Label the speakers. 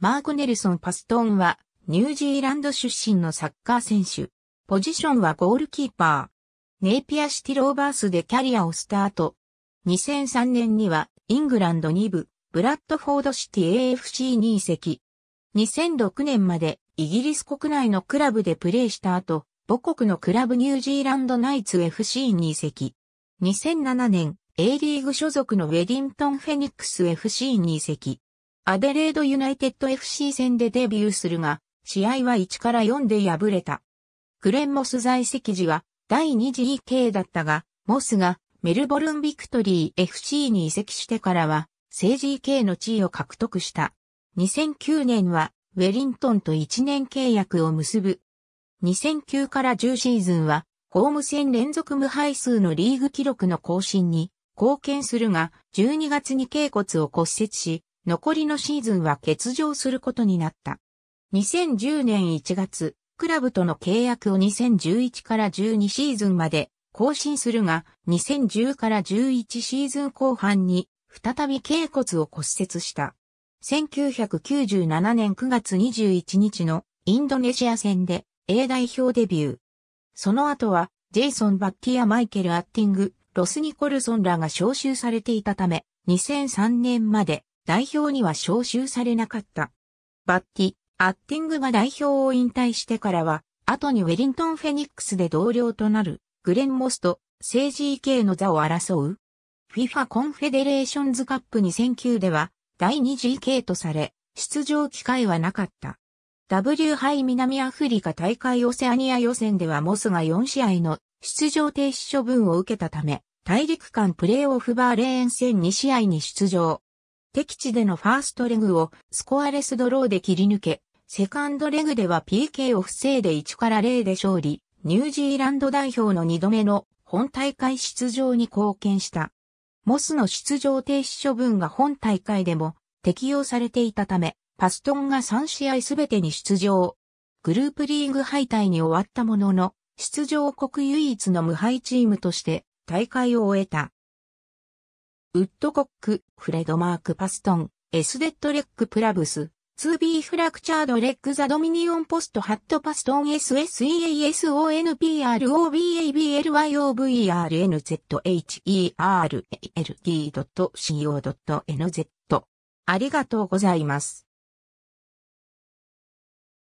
Speaker 1: マーク・ネルソン・パストンは、ニュージーランド出身のサッカー選手。ポジションはゴールキーパー。ネイピアシティローバースでキャリアをスタート。2003年には、イングランド2部、ブラッドフォードシティ AFC に移籍。2006年まで、イギリス国内のクラブでプレーした後、母国のクラブニュージーランドナイツ FC に移籍。2007年、A リーグ所属のウェディントンフェニックス FC に移籍。アデレードユナイテッド FC 戦でデビューするが、試合は1から4で敗れた。クレンモス在籍時は第 2GK だったが、モスがメルボルンビクトリー FC に移籍してからは、治 e k の地位を獲得した。2009年はウェリントンと1年契約を結ぶ。2009から10シーズンは、ホーム戦連続無敗数のリーグ記録の更新に貢献するが、12月に頸骨を骨折し、残りのシーズンは欠場することになった。2010年1月、クラブとの契約を2011から12シーズンまで更新するが、2010から11シーズン後半に再び頸骨を骨折した。1997年9月21日のインドネシア戦で A 代表デビュー。その後は、ジェイソン・バッティア・マイケル・アッティング、ロス・ニコルソンらが招集されていたため、2003年まで代表には招集されなかった。バッティ、アッティングが代表を引退してからは、後にウェリントン・フェニックスで同僚となる、グレン・モスと、政治 GK の座を争う。FIFA コンフェデレーションズカップ2009では、第 2GK とされ、出場機会はなかった。W 杯南アフリカ大会オセアニア予選ではモスが4試合の出場停止処分を受けたため、大陸間プレーオフバーレーン戦2試合に出場。敵地でのファーストレグをスコアレスドローで切り抜け、セカンドレグでは PK を防いで1から0で勝利、ニュージーランド代表の2度目の本大会出場に貢献した。モスの出場停止処分が本大会でも適用されていたため、パストンが3試合すべてに出場。グループリーグ敗退に終わったものの、出場国唯一の無敗チームとして大会を終えた。ウッドコック、フレドマーク・パストン、エスデッドレック・プラブス、2B フラクチャードレック・ザ・ドミニオン・ポスト・ハット・パストン SSEASONPROBABLYOVERNZHERD.co.nz l ありがとうございます。